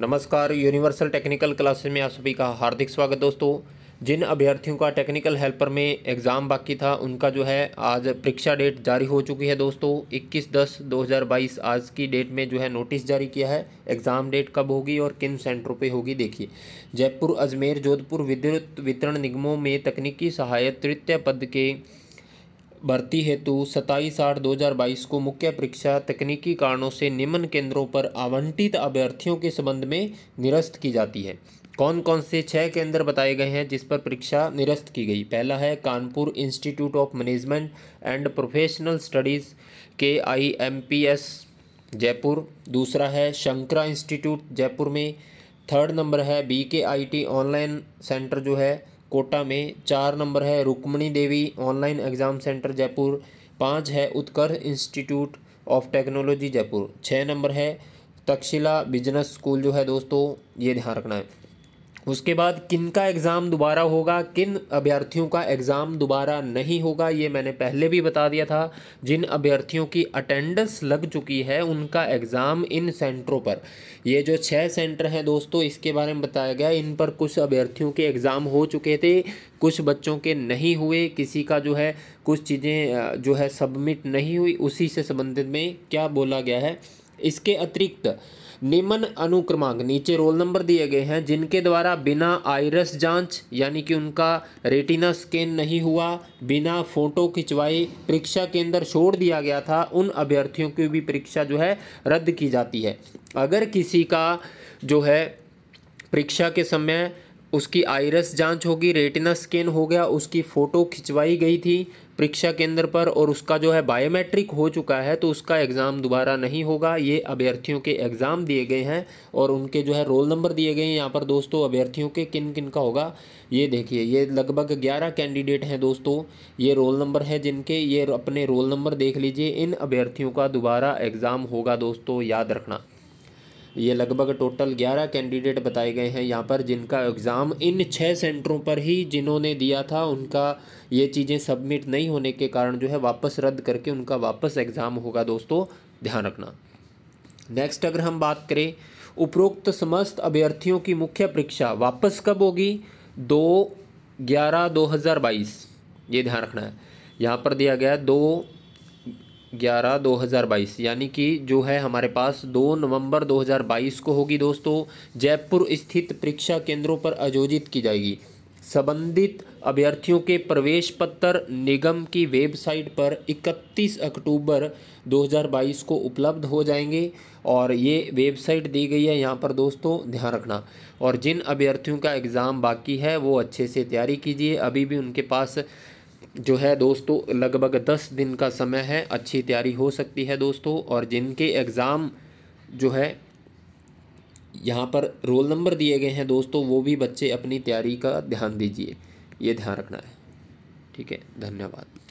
नमस्कार universal technical classes में आप सभी का हार्दिक स्वागत दोस्तों जिन अभ्यर्थियों का टेक्निकल हेल्पर में एग्ज़ाम बाकी था उनका जो है आज परीक्षा डेट जारी हो चुकी है दोस्तों 21 दस 2022 आज की डेट में जो है नोटिस जारी किया है एग्ज़ाम डेट कब होगी और किन सेंटरों पे होगी देखिए जयपुर अजमेर जोधपुर विद्युत वितरण निगमों में तकनीकी सहायक तृतीय पद के भर्ती हेतु सताईस आठ दो हज़ार बाईस को मुख्य परीक्षा तकनीकी कारणों से निम्न केंद्रों पर आवंटित अभ्यर्थियों के संबंध में निरस्त की जाती है कौन कौन से छः केंद्र बताए गए हैं जिस पर परीक्षा निरस्त की गई पहला है Kanpur institute of management and professional studies के I M P S Jaipur दूसरा है शंकरा इंस्टीट्यूट जयपुर में थर्ड नंबर है बी के आई टी ऑनलाइन सेंटर जो है कोटा में चार नंबर है Rukmani Devi online exam centre Jaipur पाँच है Utkarsh institute of technology Jaipur छः नंबर है तक्षशिला बिजनेस स्कूल जो है दोस्तों ये ध्यान रखना है उसके बाद किन का एग्ज़ाम दोबारा होगा किन अभ्यर्थियों का एग्ज़ाम दोबारा नहीं होगा ये मैंने पहले भी बता दिया था जिन अभ्यर्थियों की अटेंडेंस लग चुकी है उनका एग्ज़ाम इन सेंटरों पर ये जो छः सेंटर हैं दोस्तों इसके बारे में बताया गया इन पर कुछ अभ्यर्थियों के एग्ज़ाम हो चुके थे कुछ बच्चों के नहीं हुए किसी का जो है कुछ चीज़ें जो है सबमिट नहीं हुई उसी से संबंधित में क्या बोला गया है इसके अतिरिक्त निम्न अनुक्रमांक नीचे रोल नंबर दिए गए हैं जिनके द्वारा बिना आयरस जांच यानी कि उनका रेटिना स्कैन नहीं हुआ बिना फोटो खिंचवाए परीक्षा केंद्र छोड़ दिया गया था उन अभ्यर्थियों की भी परीक्षा जो है रद्द की जाती है अगर किसी का जो है परीक्षा के समय उसकी आयरस जांच होगी रेटिना स्कैन हो गया उसकी फ़ोटो खिंचवाई गई थी परीक्षा केंद्र पर और उसका जो है बायोमेट्रिक हो चुका है तो उसका एग्ज़ाम दोबारा नहीं होगा ये अभ्यर्थियों के एग्ज़ाम दिए गए हैं और उनके जो है रोल नंबर दिए गए हैं यहाँ पर दोस्तों अभ्यर्थियों के किन किन का होगा ये देखिए ये लगभग ग्यारह कैंडिडेट हैं दोस्तों ये रोल नंबर है जिनके ये अपने रोल नंबर देख लीजिए इन अभ्यर्थियों का दोबारा एग्ज़ाम होगा दोस्तों याद रखना ये लगभग टोटल ग्यारह कैंडिडेट बताए गए हैं यहाँ पर जिनका एग्ज़ाम इन छः सेंटरों पर ही जिन्होंने दिया था उनका ये चीज़ें सबमिट नहीं होने के कारण जो है वापस रद्द करके उनका वापस एग्ज़ाम होगा दोस्तों ध्यान रखना नेक्स्ट अगर हम बात करें उपरोक्त समस्त अभ्यर्थियों की मुख्य परीक्षा वापस कब होगी दो ग्यारह दो हज़ार बाईस ये ध्यान रखना है यहाँ पर दिया गया दो ग्यारह दो हज़ार बाईस यानी कि जो है हमारे पास दो नवंबर दो हज़ार बाईस को होगी दोस्तों जयपुर स्थित परीक्षा केंद्रों पर आयोजित की जाएगी संबंधित अभ्यर्थियों के प्रवेश पत्र निगम की वेबसाइट पर 31 अक्टूबर 2022 को उपलब्ध हो जाएंगे और ये वेबसाइट दी गई है यहाँ पर दोस्तों ध्यान रखना और जिन अभ्यर्थियों का एग्ज़ाम बाकी है वो अच्छे से तैयारी कीजिए अभी भी उनके पास जो है दोस्तों लगभग दस दिन का समय है अच्छी तैयारी हो सकती है दोस्तों और जिनके एग्ज़ाम जो है यहाँ पर रोल नंबर दिए गए हैं दोस्तों वो भी बच्चे अपनी तैयारी का ध्यान दीजिए ये ध्यान रखना है ठीक है धन्यवाद